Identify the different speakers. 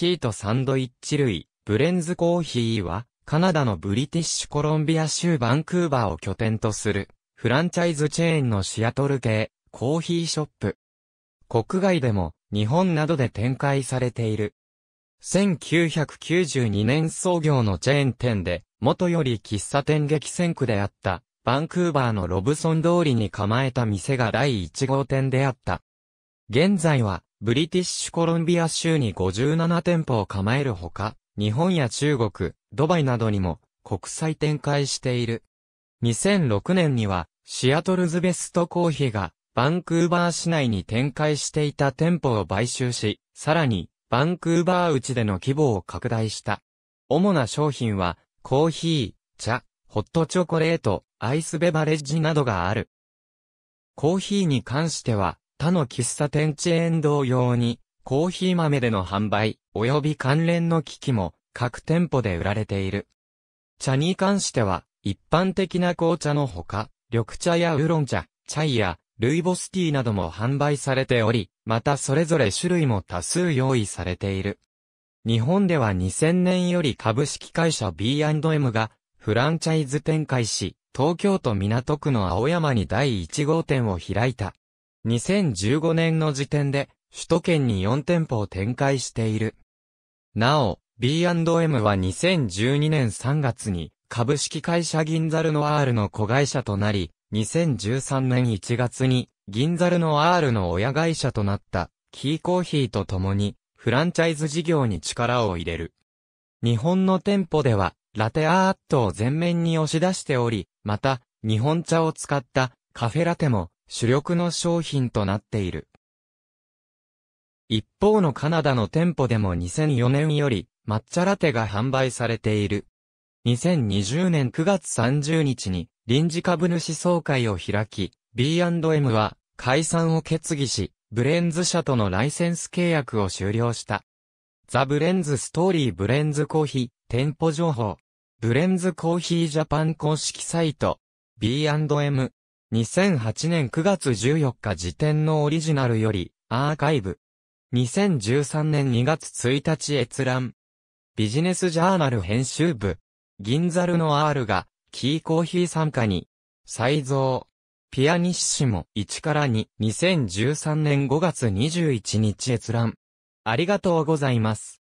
Speaker 1: ヒートサンドイッチ類、ブレンズコーヒーは、カナダのブリティッシュコロンビア州バンクーバーを拠点とする、フランチャイズチェーンのシアトル系、コーヒーショップ。国外でも、日本などで展開されている。1992年創業のチェーン店で、元より喫茶店激戦区であった、バンクーバーのロブソン通りに構えた店が第1号店であった。現在は、ブリティッシュコロンビア州に57店舗を構えるほか、日本や中国、ドバイなどにも国際展開している。2006年には、シアトルズベストコーヒーが、バンクーバー市内に展開していた店舗を買収し、さらに、バンクーバー内での規模を拡大した。主な商品は、コーヒー、茶、ホットチョコレート、アイスベバレッジなどがある。コーヒーに関しては、他の喫茶店チェーン同様に、コーヒー豆での販売、及び関連の機器も各店舗で売られている。茶に関しては、一般的な紅茶のほか、緑茶やウーロン茶、チャイや、ルイボスティーなども販売されており、またそれぞれ種類も多数用意されている。日本では2000年より株式会社 B&M がフランチャイズ展開し、東京都港区の青山に第1号店を開いた。2015年の時点で、首都圏に4店舗を展開している。なお、B&M は2012年3月に、株式会社銀ザルのアールの子会社となり、2013年1月に、銀ザルのアールの親会社となった、キーコーヒーと共に、フランチャイズ事業に力を入れる。日本の店舗では、ラテアートを全面に押し出しており、また、日本茶を使ったカフェラテも主力の商品となっている。一方のカナダの店舗でも2004年より抹茶ラテが販売されている。2020年9月30日に臨時株主総会を開き、B&M は解散を決議し、ブレンズ社とのライセンス契約を終了した。ザ・ブレンズ・ストーリー・ブレンズ・コーヒー、店舗情報。ブレンズ・コーヒー・ジャパン公式サイト。B&M 2008年9月14日時点のオリジナルより、アーカイブ。2013年2月1日閲覧。ビジネスジャーナル編集部。銀ザルの R が、キーコーヒー参加に、再造。ピアニッシモ1から2、2013年5月21日閲覧。ありがとうございます。